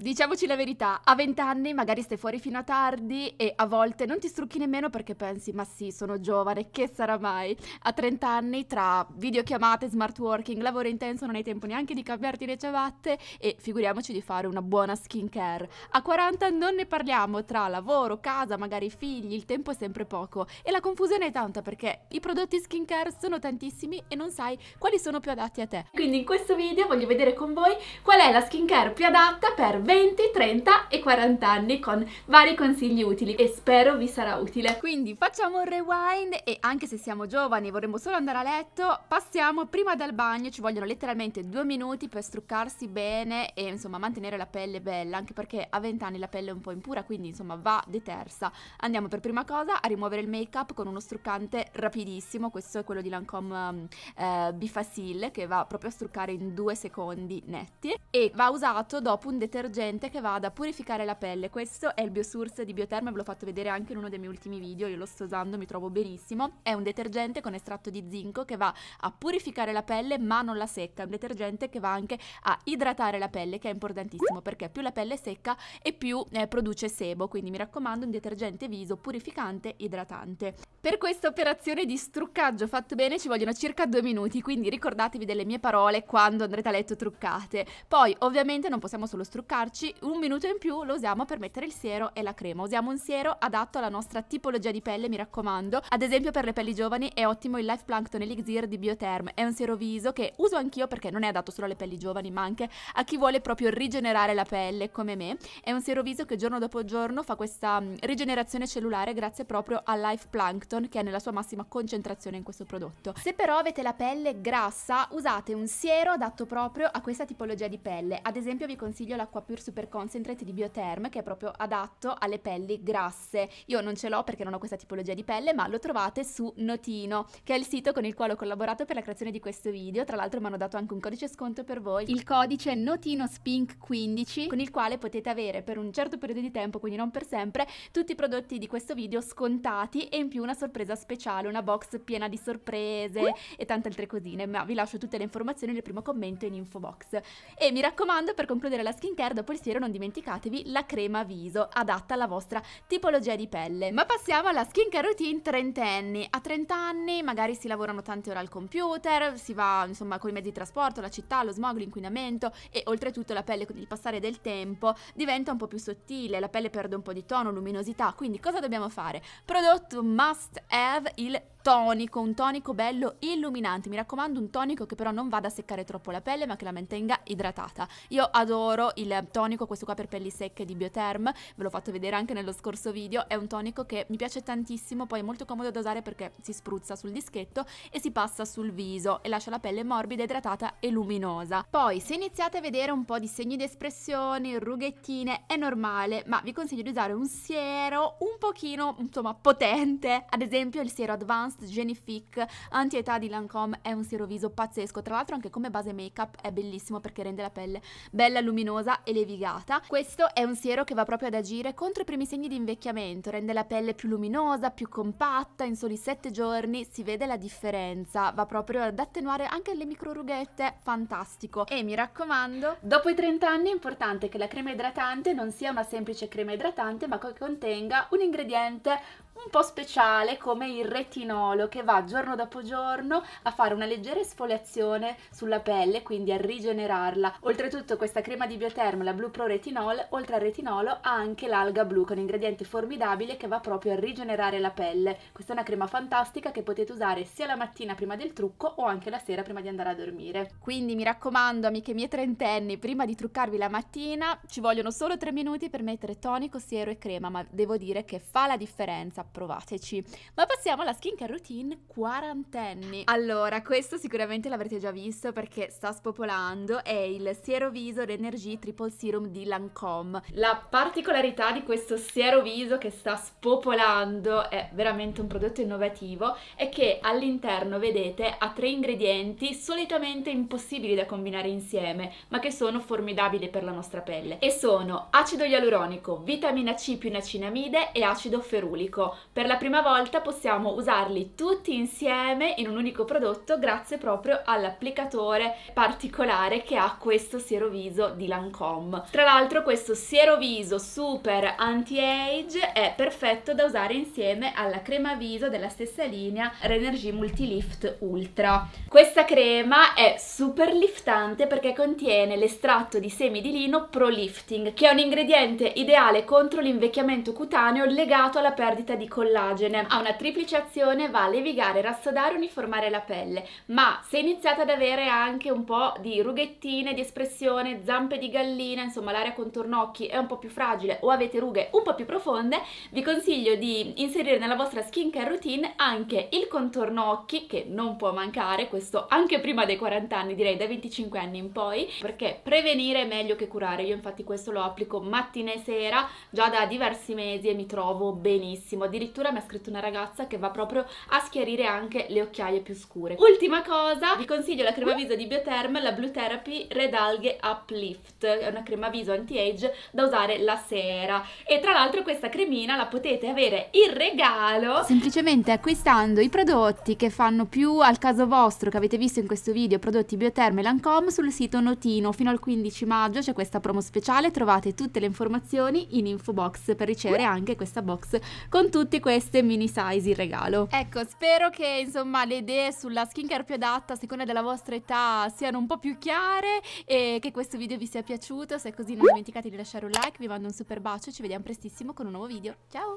diciamoci la verità, a 20 anni magari stai fuori fino a tardi e a volte non ti strucchi nemmeno perché pensi ma sì sono giovane, che sarà mai? A 30 anni tra videochiamate, smart working, lavoro intenso non hai tempo neanche di cambiarti le ciabatte e figuriamoci di fare una buona skincare. A 40 non ne parliamo tra lavoro, casa, magari figli, il tempo è sempre poco e la confusione è tanta perché i prodotti skincare sono tantissimi e non sai quali sono più adatti a te. Quindi in questo video voglio vedere con voi qual è la skincare più adatta per 20, 30 e 40 anni con vari consigli utili e spero vi sarà utile. Quindi facciamo un rewind e anche se siamo giovani e vorremmo solo andare a letto, passiamo prima dal bagno, ci vogliono letteralmente due minuti per struccarsi bene e insomma mantenere la pelle bella, anche perché a 20 anni la pelle è un po' impura, quindi insomma va detersa. Andiamo per prima cosa a rimuovere il make up con uno struccante rapidissimo, questo è quello di Lancome eh, Bifasil che va proprio a struccare in due secondi netti e va usato dopo un detergente detergente che vada a purificare la pelle. Questo è il Biosource di Bioterma, ve l'ho fatto vedere anche in uno dei miei ultimi video, io lo sto usando, mi trovo benissimo. È un detergente con estratto di zinco che va a purificare la pelle ma non la secca, è un detergente che va anche a idratare la pelle che è importantissimo perché più la pelle è secca e più eh, produce sebo, quindi mi raccomando un detergente viso purificante idratante. Per questa operazione di struccaggio fatto bene ci vogliono circa due minuti, quindi ricordatevi delle mie parole quando andrete a letto truccate. Poi ovviamente non possiamo solo struccarci, darci un minuto in più lo usiamo per mettere il siero e la crema. Usiamo un siero adatto alla nostra tipologia di pelle, mi raccomando. Ad esempio per le pelli giovani è ottimo il Life Plankton Elixir di Biotherm È un siero viso che uso anch'io perché non è adatto solo alle pelli giovani, ma anche a chi vuole proprio rigenerare la pelle come me. È un siero viso che giorno dopo giorno fa questa mm, rigenerazione cellulare grazie proprio al Life Plankton che è nella sua massima concentrazione in questo prodotto. Se però avete la pelle grassa, usate un siero adatto proprio a questa tipologia di pelle. Ad esempio vi consiglio l'acqua più Pure Super Concentrate di Biotherm che è proprio adatto alle pelli grasse. Io non ce l'ho perché non ho questa tipologia di pelle, ma lo trovate su Notino, che è il sito con il quale ho collaborato per la creazione di questo video. Tra l'altro mi hanno dato anche un codice sconto per voi, il codice NotinoSpink15, con il quale potete avere per un certo periodo di tempo, quindi non per sempre, tutti i prodotti di questo video scontati e in più una sorpresa speciale, una box piena di sorprese e tante altre cosine. Ma vi lascio tutte le informazioni nel primo commento in info box. E mi raccomando, per concludere la skincare riguardo pensiero non dimenticatevi la crema viso, adatta alla vostra tipologia di pelle. Ma passiamo alla skincare routine trentenni. A 30 anni magari si lavorano tante ore al computer, si va insomma con i mezzi di trasporto, la città, lo smog, l'inquinamento e oltretutto la pelle con il passare del tempo diventa un po' più sottile, la pelle perde un po' di tono, luminosità, quindi cosa dobbiamo fare? Prodotto must have il tonico, un tonico bello illuminante. Mi raccomando, un tonico che però non vada a seccare troppo la pelle, ma che la mantenga idratata. Io adoro il tonico, questo qua per pelli secche di Biotherm, ve l'ho fatto vedere anche nello scorso video, è un tonico che mi piace tantissimo, poi è molto comodo da usare perché si spruzza sul dischetto e si passa sul viso e lascia la pelle morbida, idratata e luminosa. Poi se iniziate a vedere un po' di segni di espressione, rughettine, è normale, ma vi consiglio di usare un siero un pochino, insomma, potente, ad esempio il siero Advanced Genifique Anti-età di Lancome è un siero viso pazzesco, tra l'altro anche come base make up è bellissimo perché rende la pelle bella luminosa e le levigata. Questo è un siero che va proprio ad agire contro i primi segni di invecchiamento, rende la pelle più luminosa, più compatta, in soli 7 giorni si vede la differenza, va proprio ad attenuare anche le micro rughette, fantastico. E mi raccomando, dopo i 30 anni è importante che la crema idratante non sia una semplice crema idratante, ma che contenga un ingrediente un po' speciale come il retinolo che va giorno dopo giorno a fare una leggera esfoliazione sulla pelle, quindi a rigenerarla. Oltretutto questa crema di Bioterm, la Blue Pro Retinol, oltre al retinolo ha anche l'alga blu con ingrediente formidabile che va proprio a rigenerare la pelle. Questa è una crema fantastica che potete usare sia la mattina prima del trucco o anche la sera prima di andare a dormire. Quindi mi raccomando amiche mie trentenni, prima di truccarvi la mattina ci vogliono solo 3 minuti per mettere tonico, siero e crema, ma devo dire che fa la differenza provateci. Ma passiamo alla skincare routine quarantenni. Allora, questo sicuramente l'avrete già visto perché sta spopolando, è il Siero Viso Energy Triple Serum di Lancome. La particolarità di questo Siero Viso che sta spopolando, è veramente un prodotto innovativo, è che all'interno, vedete, ha tre ingredienti solitamente impossibili da combinare insieme, ma che sono formidabili per la nostra pelle. E sono acido ialuronico, vitamina C più nacinamide e acido ferulico per la prima volta possiamo usarli tutti insieme in un unico prodotto grazie proprio all'applicatore particolare che ha questo siero viso di Lancome. Tra l'altro questo siero viso super anti-age è perfetto da usare insieme alla crema viso della stessa linea Renergy Multilift Ultra. Questa crema è super liftante perché contiene l'estratto di semi di lino Pro Lifting che è un ingrediente ideale contro l'invecchiamento cutaneo legato alla perdita di di collagene, ha una triplice azione, va a levigare, rassodare, e uniformare la pelle, ma se iniziate ad avere anche un po' di rughettine, di espressione, zampe di gallina, insomma l'area contorno occhi è un po' più fragile o avete rughe un po' più profonde, vi consiglio di inserire nella vostra skincare routine anche il contorno occhi, che non può mancare, questo anche prima dei 40 anni, direi da 25 anni in poi, perché prevenire è meglio che curare, io infatti questo lo applico mattina e sera già da diversi mesi e mi trovo benissimo addirittura mi ha scritto una ragazza che va proprio a schiarire anche le occhiaie più scure. Ultima cosa, vi consiglio la crema viso di Bioterm, la Blue Therapy Red Algae Uplift, è una crema viso anti-age da usare la sera e tra l'altro questa cremina la potete avere in regalo semplicemente acquistando i prodotti che fanno più al caso vostro che avete visto in questo video, prodotti Bioterm e Lancome sul sito Notino. Fino al 15 maggio c'è questa promo speciale, trovate tutte le informazioni in info box per ricevere anche questa box con tutti tutte queste mini size in regalo. Ecco, spero che insomma le idee sulla skincare più adatta a seconda della vostra età siano un po' più chiare e che questo video vi sia piaciuto. Se è così non dimenticate di lasciare un like, vi mando un super bacio e ci vediamo prestissimo con un nuovo video. Ciao!